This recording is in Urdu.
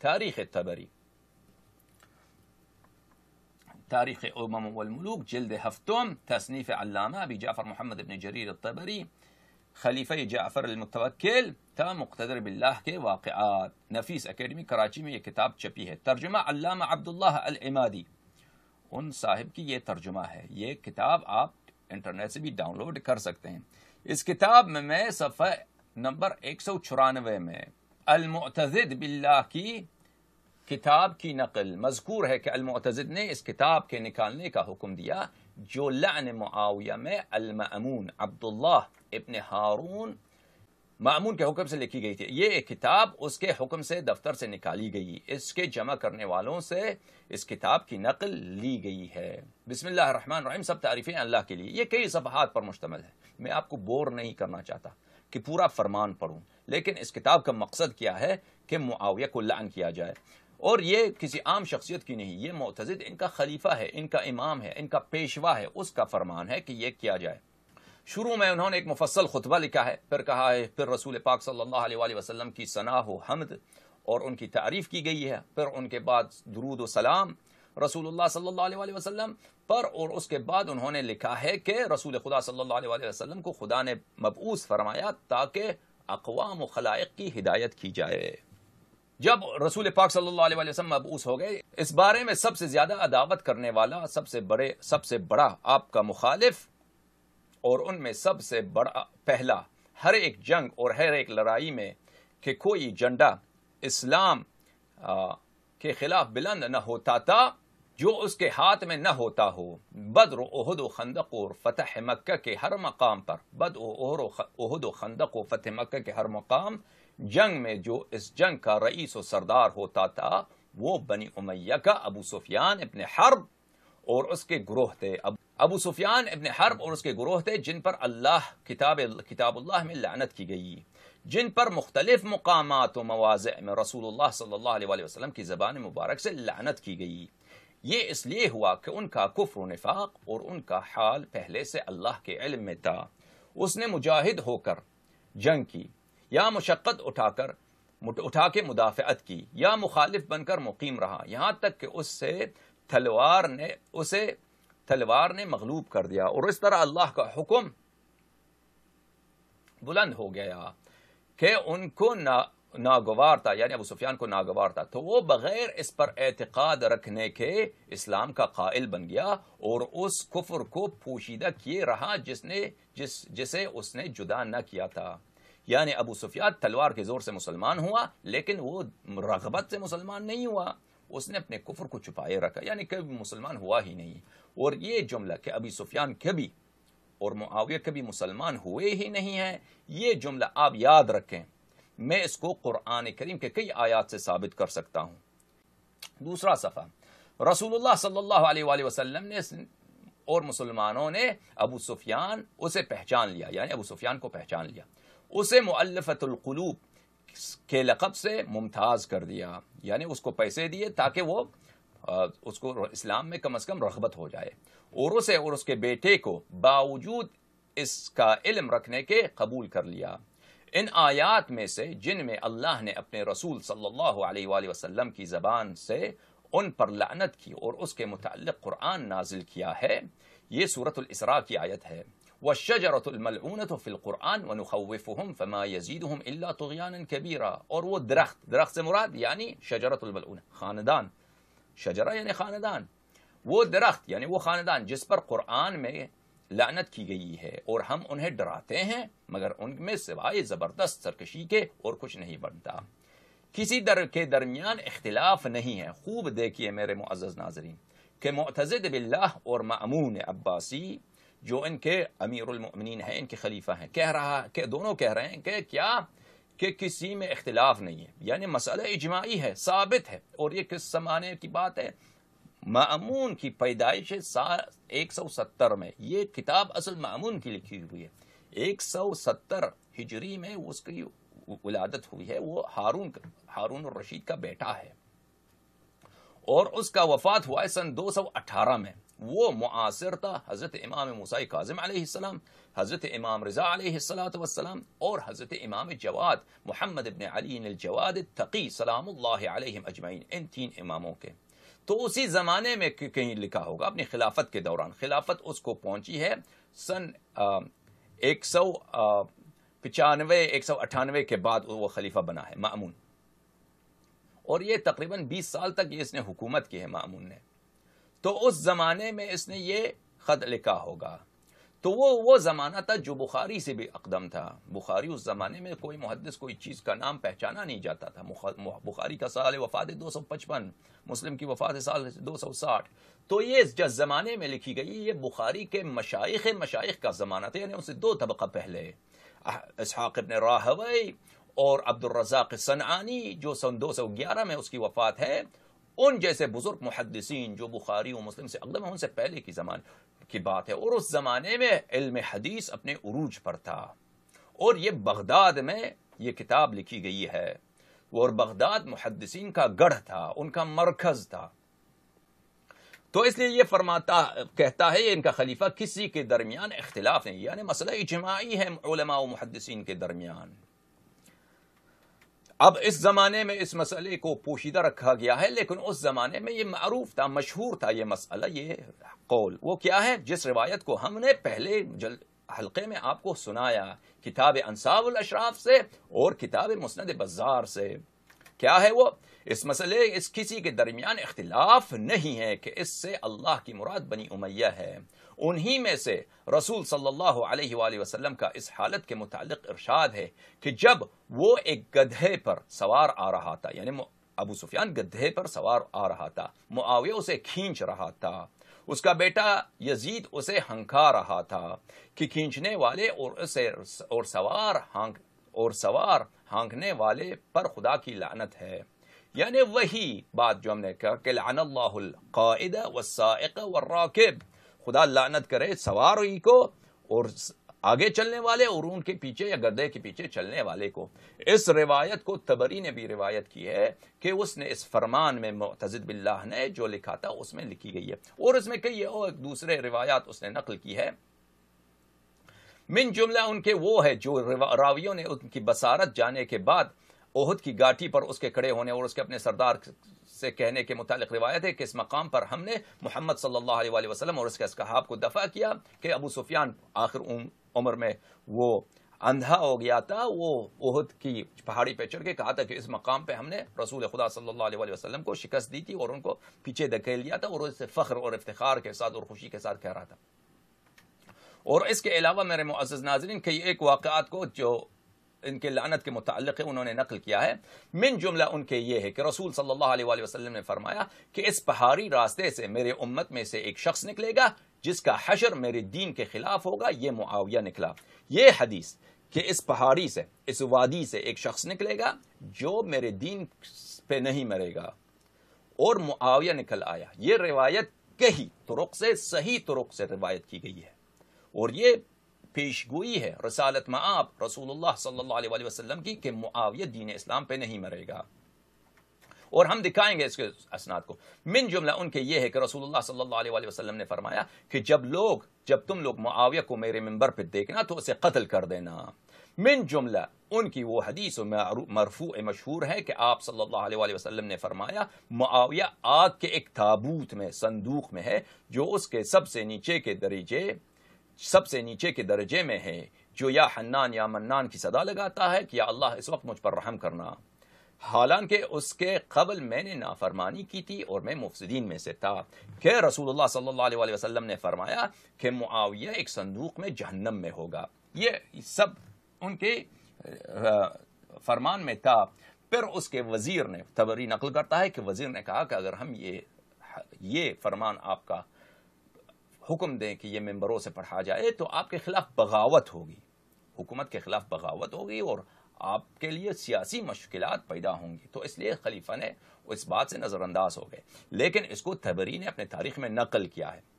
تاريخ التبري تاريخ أمم والملوك جلد هفتم تصنيف علامة أبي جعفر محمد بن جرير الطبري خليفة جعفر المتوكل تا مقتدر بالله كي واقعات نفيس اکیڈمی کراچی میں یہ کتاب ترجمة ہے عبد الله عبداللہ العمادی ان صاحب کی یہ ترجمہ ہے یہ کتاب آپ انٹرنیٹ سے بھی ڈاؤن لوڈ کر سکتے ہیں اس کتاب میں میں صفحہ نمبر 194 میں المعتزد باللہ کی کتاب کی نقل مذکور ہے کہ المعتزد نے اس کتاب کے نکالنے کا حکم دیا جو لعن معاویہ میں المعمون عبداللہ ابن حارون معمون کے حکم سے لکھی گئی تھی یہ ایک کتاب اس کے حکم سے دفتر سے نکالی گئی اس کے جمع کرنے والوں سے اس کتاب کی نقل لی گئی ہے بسم اللہ الرحمن الرحیم سب تعریفیں اللہ کے لیے یہ کئی صفحات پر مشتمل ہے میں آپ کو بور نہیں کرنا چاہتا کہ پورا فرمان پڑھوں لیکن اس کتاب کا مقصد کیا ہے کہ معاویہ کو لعن کیا جائے اور یہ کسی عام شخصیت کی نہیں یہ معتزد ان کا خلیفہ ہے ان کا امام ہے ان کا پیشوا ہے اس کا فرمان ہے کہ یہ کیا جائے شروع میں انہوں نے ایک مفصل خطبہ لکھا ہے پھر کہا ہے پھر رسول پاک صلی اللہ علیہ وآلہ وسلم کی صناح و حمد اور ان کی تعریف کی گئی ہے پھر ان کے بعد درود و سلام رسول اللہ صلی اللہ علیہ وسلم پر اور اس کے بعد انہوں نے لکھا ہے کہ رسول خدا صلی اللہ علیہ وسلم کو خدا نے مبعوث فرمایا تاکہ اقوام و خلائق کی ہدایت کی جائے جب رسول پاک صلی اللہ علیہ وسلم مبعوس ہو گئے اس بارے میں سب سے زیادہ عداوت کرنے والا سب سے بڑے سب سے بڑا آپ کا مخالف اور ان میں سب سے بڑا پہلا ہر ایک جنگ اور ہر ایک لڑائی میں کہ کوئی جنڈا اسلام کے خلاف بلند نہ ہوتا تھا جو اس کے ہاتھ میں نہ ہوتا ہو بدر عہد و خندق اور فتح مکہ کے ہر مقام پر بد و عہد و فتح مکہ کے ہر مقام جنگ میں جو اس جنگ کا رئیس و سردار ہوتا تھا وہ بنی امیہ کا ابو سفیان ابن حرب اور اس کے گروہ تھے ابو سفیان ابن حرب اور اس کے گروہ تھے جن پر اللہ کتاب کتاب اللہ میں لعنت کی گئی جن پر مختلف مقامات و مواضع میں رسول اللہ صلی اللہ علیہ وسلم کی زبان مبارک سے لعنت کی گئی یہ اس لیے ہوا کہ ان کا کفر و نفاق اور ان کا حال پہلے سے اللہ کے علم میں تھا اس نے مجاہد ہو کر جنگ کی یا مشقت اٹھا کر اٹھا کے مدافعت کی یا مخالف بن کر مقیم رہا یہاں تک کہ اس سے تلوار نے اسے تلوار نے مغلوب کر دیا اور اس طرح اللہ کا حکم بلند ہو گیا کہ ان کو نہ ناگوار تھا یعنی ابو سفیان کو ناگوار تھا تو وہ بغیر اس پر اعتقاد رکھنے کے اسلام کا قائل بن گیا اور اس کفر کو پوشیدہ کیے رہا جس نے جس جسے اس نے جدا نہ کیا تھا یعنی ابو سفیان تلوار کے زور سے مسلمان ہوا لیکن وہ رغبت سے مسلمان نہیں ہوا اس نے اپنے کفر کو چھپائے رکھا یعنی کبھی مسلمان ہوا ہی نہیں اور یہ جملہ کہ ابھی سفیان کبھی اور معاویہ کبھی مسلمان ہوئے ہی نہیں ہیں یہ جملہ آپ یاد رکھیں میں اس کو قرآن کریم کے کئی آیات سے ثابت کر سکتا ہوں دوسرا صفحہ رسول اللہ صلی اللہ علیہ وآلہ وسلم نے اور مسلمانوں نے ابو سفیان اسے پہچان لیا یعنی ابو سفیان کو پہچان لیا اسے معلفت القلوب کے لقب سے ممتاز کر دیا یعنی اس کو پیسے دیے تاکہ وہ اس کو اسلام میں کم از کم رغبت ہو جائے اور اسے اور اس کے بیٹے کو باوجود اس کا علم رکھنے کے قبول کر لیا ان آیات میں سے جن میں اللہ نے اپنے رسول صلی اللہ علیہ وآلہ وسلم کی کی کی زبان سے سے ان پر لعنت اور اور اس کے متعلق قرآن نازل کیا ہے ہے یہ الاسراء آیت وَالشَّجَرَةُ الْمَلْعُونَةُ فِي الْقُرْآنِ وَنُخَوِّفُهُمْ فَمَا يَزِيدُهُمْ إِلَّا كَبِيرًا وہ وہ درخت درخت مراد یعنی یعنی شجرت خاندان خاندان شجرہ یعنی درخت یعنی وہ خاندان جس پر قرآن میں لعنت کی گئی ہے اور ہم انہیں ڈراتے ہیں مگر ان میں سوائے زبردست سرکشی کے اور کچھ نہیں بنتا کسی در کے درمیان اختلاف نہیں ہے خوب دیکھیے میرے معزز ناظرین کہ معتزد باللہ اور معمون عباسی جو ان کے امیر المؤمنین ہیں ان کے خلیفہ ہیں کہہ رہا کہ دونوں کہہ رہے ہیں کہ کیا کہ کسی میں اختلاف نہیں ہے یعنی مسئلہ اجماعی ہے ثابت ہے اور یہ کس زمانے کی بات ہے معمون کی پیدائش سال ایک سو ستر میں یہ کتاب اصل معمون کی لکھی ہوئی ہے ایک سو ستر ہجری میں اس کی ولادت ہوئی ہے وہ حارون حارون الرشید کا بیٹا ہے اور اس کا وفات ہوا ہے سن دو سو اٹھارہ میں وہ معاصر تھا حضرت امام موسیٰ قاظم علیہ السلام حضرت امام رضا علیہ السلام اور حضرت امام جواد محمد ابن علی الجواد تقی سلام اللہ علیہم اجمعین ان تین اماموں کے تو اسی زمانے میں کہیں لکھا ہوگا اپنی خلافت کے دوران خلافت اس کو پہنچی ہے سن ایک سو پچانوے ایک سو اٹھانوے کے بعد وہ خلیفہ بنا ہے معمون اور یہ تقریباً بیس سال تک یہ اس نے حکومت کی ہے معمون نے تو اس زمانے میں اس نے یہ خط لکھا ہوگا تو وہ وہ زمانہ تھا جو بخاری سے بھی اقدم تھا بخاری اس زمانے میں کوئی محدث کوئی چیز کا نام پہچانا نہیں جاتا تھا بخاری کا سال وفات دو سو پچپن مسلم کی وفات سال دو سو ساٹھ تو یہ جس زمانے میں لکھی گئی یہ بخاری کے مشائق مشائق کا زمانہ تھا یعنی ان سے دو طبقہ پہلے اسحاق ابن راہوی اور عبد الرزاق سنعانی جو سن دو سو گیارہ میں اس کی وفات ہے ان جیسے بزرگ محدثین جو بخاری و مسلم سے اقدم ہیں ان سے پہلے کی زمان کی بات ہے اور اس زمانے میں علم حدیث اپنے عروج پر تھا اور یہ بغداد میں یہ کتاب لکھی گئی ہے اور بغداد محدثین کا گڑھ تھا ان کا مرکز تھا تو اس لیے یہ فرماتا کہتا ہے ان کا خلیفہ کسی کے درمیان اختلاف نہیں یعنی مسئلہ اجماعی ہے علماء و محدثین کے درمیان اب اس زمانے میں اس مسئلے کو پوشیدہ رکھا گیا ہے لیکن اس زمانے میں یہ معروف تھا مشہور تھا یہ مسئلہ یہ قول وہ کیا ہے جس روایت کو ہم نے پہلے حلقے میں آپ کو سنایا کتاب انصاب الاشراف سے اور کتاب مسند بازار سے کیا ہے وہ اس مسئلے اس کسی کے درمیان اختلاف نہیں ہے کہ اس سے اللہ کی مراد بنی امیہ ہے انہی میں سے رسول صلی اللہ علیہ وآلہ وسلم کا اس حالت کے متعلق ارشاد ہے کہ جب وہ ایک گدھے پر سوار آ رہا تھا یعنی ابو سفیان گدھے پر سوار آ رہا تھا معاویہ اسے کھینچ رہا تھا اس کا بیٹا یزید اسے ہنکا رہا تھا کہ کھینچنے والے اور, اسے اور سوار ہنک اور سوار ہانکنے والے پر خدا کی لعنت ہے یعنی وہی بات جو ہم نے کہا کہ لعن اللہ القائد والسائق والراکب خدا لعنت کرے سواری کو اور آگے چلنے والے اور ان کے پیچھے یا گردے کے پیچھے چلنے والے کو اس روایت کو تبری نے بھی روایت کی ہے کہ اس نے اس فرمان میں معتزد باللہ نے جو لکھا تھا اس میں لکھی گئی ہے اور اس میں کئی ایک دوسرے روایات اس نے نقل کی ہے من جملہ ان کے وہ ہے جو راویوں نے ان کی بسارت جانے کے بعد عہد کی گاٹھی پر اس کے کھڑے ہونے اور اس کے اپنے سردار سے کہنے کے متعلق روایت ہے کہ اس مقام پر ہم نے محمد صلی اللہ علیہ وسلم اور اس کے اسکحاب کو دفع کیا کہ ابو سفیان آخر عمر میں وہ اندھا ہو گیا تھا وہ عہد کی پہاڑی پہ چڑھ کے کہا تھا کہ اس مقام پہ ہم نے رسول خدا صلی اللہ علیہ وسلم کو شکست دی تھی اور ان کو پیچھے دھکیل لیا تھا اور اسے فخر اور افتخار کے ساتھ اور خوشی کے ساتھ کہہ رہا تھا اور اس کے علاوہ میرے معزز ناظرین کئی ایک واقعات کو جو ان کے لعنت کے متعلق ہے انہوں نے نقل کیا ہے من جملہ ان کے یہ ہے کہ رسول صلی اللہ علیہ وآلہ وسلم نے فرمایا کہ اس پہاڑی راستے سے میرے امت میں سے ایک شخص نکلے گا جس کا حشر میرے دین کے خلاف ہوگا یہ معاویہ نکلا یہ حدیث کہ اس پہاڑی سے اس وادی سے ایک شخص نکلے گا جو میرے دین پہ نہیں مرے گا اور معاویہ نکل آیا یہ روایت کہی طرق سے صحیح طرق سے روایت کی گئی ہے اور یہ پیش گوئی ہے رسالت معاب رسول اللہ صلی اللہ علیہ وسلم کی کہ معاویہ دین اسلام پہ نہیں مرے گا اور ہم دکھائیں گے اس کے کے اسناد کو من جملہ ان یہ ہے کہ کہ رسول اللہ اللہ صلی علیہ وسلم نے فرمایا جب لوگ جب تم لوگ معاویہ کو میرے ممبر پہ دیکھنا تو اسے قتل کر دینا من جملہ ان کی وہ حدیث مرفوع مشہور ہے کہ آپ صلی اللہ علیہ وسلم نے فرمایا معاویہ آگ کے ایک تابوت میں صندوق میں ہے جو اس کے سب سے نیچے کے دریجے سب سے نیچے کے درجے میں ہے جو یا حنان یا منان کی صدا لگاتا ہے کہ یا اللہ اس وقت مجھ پر رحم کرنا حالانکہ اس کے قبل میں نے نافرمانی کی تھی اور میں مفسدین میں سے تھا کہ رسول اللہ صلی اللہ علیہ وسلم نے فرمایا کہ معاویہ ایک صندوق میں جہنم میں ہوگا یہ سب ان کے فرمان میں تھا پھر اس کے وزیر نے تبری نقل کرتا ہے کہ وزیر نے کہا کہ اگر ہم یہ یہ فرمان آپ کا حکم دیں کہ یہ ممبروں سے پڑھا جائے تو آپ کے خلاف بغاوت ہوگی حکومت کے خلاف بغاوت ہوگی اور آپ کے لیے سیاسی مشکلات پیدا ہوں گی تو اس لیے خلیفہ نے اس بات سے نظر انداز ہو گئے لیکن اس کو تبری نے اپنے تاریخ میں نقل کیا ہے